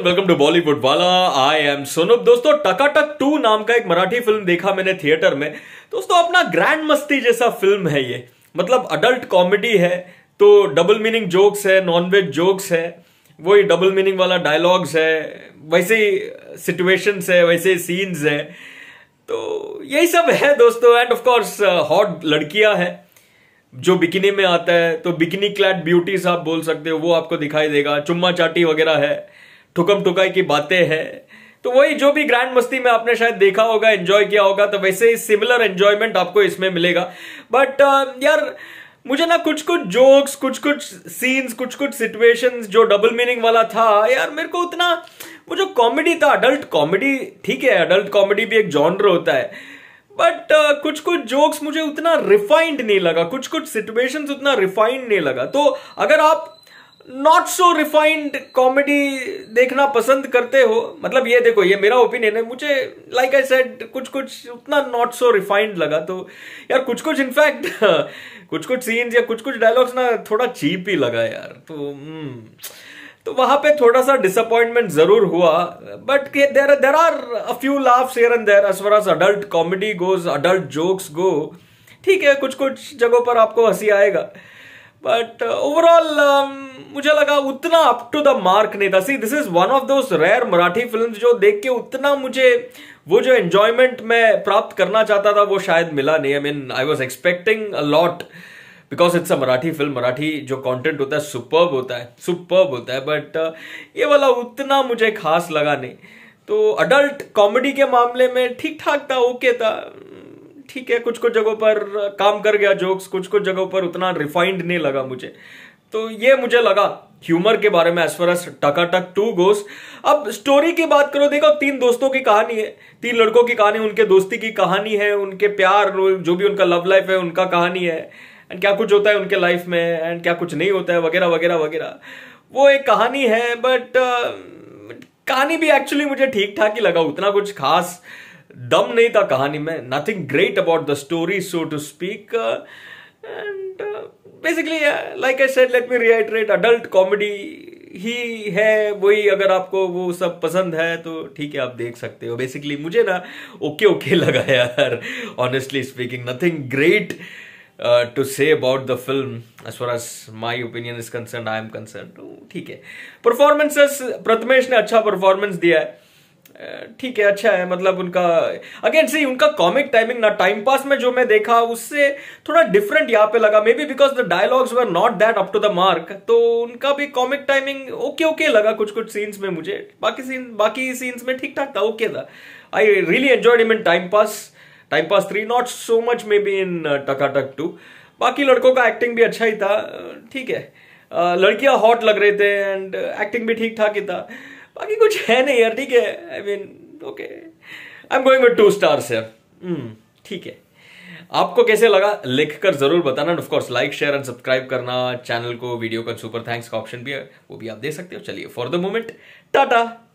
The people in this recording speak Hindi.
वेलकम टू बॉलीवुड वाला आई एम सोनुप दोस्तों टकाटक टू नाम का एक मराठी फिल्म देखा मैंने थिएटर में दोस्तों अपना ग्रैंड मस्ती जैसा फिल्म है ये मतलब अडल्ट कॉमेडी है तो डबल मीनिंग जोक्स है नॉनवेज जोक्स है वही डबल मीनिंग वाला डायलॉग्स है वैसे ही सिचुएशंस है वैसे ही सीन्स है तो यही सब है दोस्तों एंड ऑफकोर्स हॉट लड़कियां हैं जो बिकनी में आता है तो बिकनी क्लैड ब्यूटीज आप बोल सकते हो वो आपको दिखाई देगा चुम्मा चाटी वगैरह है ठुकम ठुकाई की बातें हैं तो वही जो भी ग्रैंड मस्ती में आपने शायद देखा होगा एंजॉय किया होगा तो वैसे ही सिमिलर एंजॉयमेंट आपको इसमें मिलेगा बट uh, यार मुझे ना कुछ कुछ जोक्स कुछ कुछ सीन्स कुछ कुछ सिचुएशंस जो डबल मीनिंग वाला था यार मेरे को उतना वो जो कॉमेडी था अडल्ट कॉमेडी ठीक है अडल्ट कॉमेडी भी एक जॉनर होता है बट uh, कुछ कुछ जोक्स मुझे उतना रिफाइंड नहीं लगा कुछ कुछ सिचुएशंस उतना रिफाइंड नहीं लगा तो अगर आप नॉट सो रिफाइंड कॉमेडी देखना पसंद करते हो मतलब ये देखो ये मेरा ओपिनियन है मुझे लाइक आई सेड कुछ कुछ उतना नॉट सो रिफाइंड लगा तो यार कुछ कुछ इनफैक्ट कुछ कुछ सीन्स या कुछ कुछ डायलॉग्स ना थोड़ा चीप ही लगा यार तो हम्म। तो वहां पे थोड़ा सा डिसअपॉइंटमेंट जरूर हुआ but there there are a few laugh here and there as far as adult comedy goes adult jokes go ठीक है कुछ कुछ जगहों पर आपको हंसी आएगा बट ओवरऑल uh, um, मुझे लगा उतना अप टू द मार्क नहीं था see this is one of those rare Marathi films जो देख के उतना मुझे वो जो एन्जॉयमेंट मैं प्राप्त करना चाहता था वो शायद मिला नहीं I mean I was expecting a lot because it's a Marathi film Marathi जो कंटेंट होता है सुपर्ब होता है सुपर्ब होता है बट uh, ये वाला उतना मुझे खास लगा नहीं तो अडल्ट कॉमेडी के मामले में ठीक ठाक था ओके था ठीक है कुछ कुछ जगहों पर काम कर गया जोक्स कुछ कुछ जगहों पर उतना रिफाइंड नहीं लगा मुझे तो ये मुझे लगा ह्यूमर के बारे में as far as Takatak two goes अब स्टोरी की बात करो देखो तीन दोस्तों की कहानी है तीन लड़कों की कहानी उनके दोस्ती की कहानी है उनके प्यार जो भी उनका लव लाइफ है उनका कहानी है एंड क्या कुछ होता है उनके लाइफ में एंड क्या कुछ नहीं होता है वगैरह वगैरह वगैरह वो एक कहानी है बट uh, कहानी भी एक्चुअली मुझे ठीक ठाक ही लगा उतना कुछ खास uh, दम नहीं था कहानी में nothing great about the story so to speak and basically like I said let me rehydrate adult comedy ही है वही अगर आपको वो सब पसंद है तो ठीक है आप देख सकते हो बेसिकली मुझे ना ओके ओके लगा यार honestly speaking nothing great to say about the film as far as my opinion is concern I am concern ठीक है परफॉर्मेंसेस प्रथमेश ने अच्छा परफॉर्मेंस दिया है ठीक है अच्छा है मतलब उनका अगेन सी उनका कॉमिक टाइमिंग ना टाइम पास में जो मैं देखा उससे थोड़ा डिफरेंट यहाँ पे लगा maybe because the dialogues were not that up to the mark तो उनका भी कॉमिक टाइमिंग ओके ओके लगा कुछ कुछ सीन्स में मुझे बाकी सीन बाकी सीन्स में ठीक ठाक था ओके था आई really enjoyed him in time pass time pass three not so much maybe in Takatak two बाकी लड़कों का एक्टिंग भी अच्छा ही था ठीक है लड़कियां हॉट लग रहे थे एंड एक्टिंग uh, भी ठीक ठाक ही था बाकी कुछ है नहीं यार ठीक है I mean okay I am going to star यार ठीक है आपको कैसे लगा लिख कर जरूर बताना of course like share and subscribe करना चैनल को वीडियो का सुपर थैंक्स का ऑप्शन भी है वो भी आप दे सकते हो चलिए फॉर द मोमेंट टाटा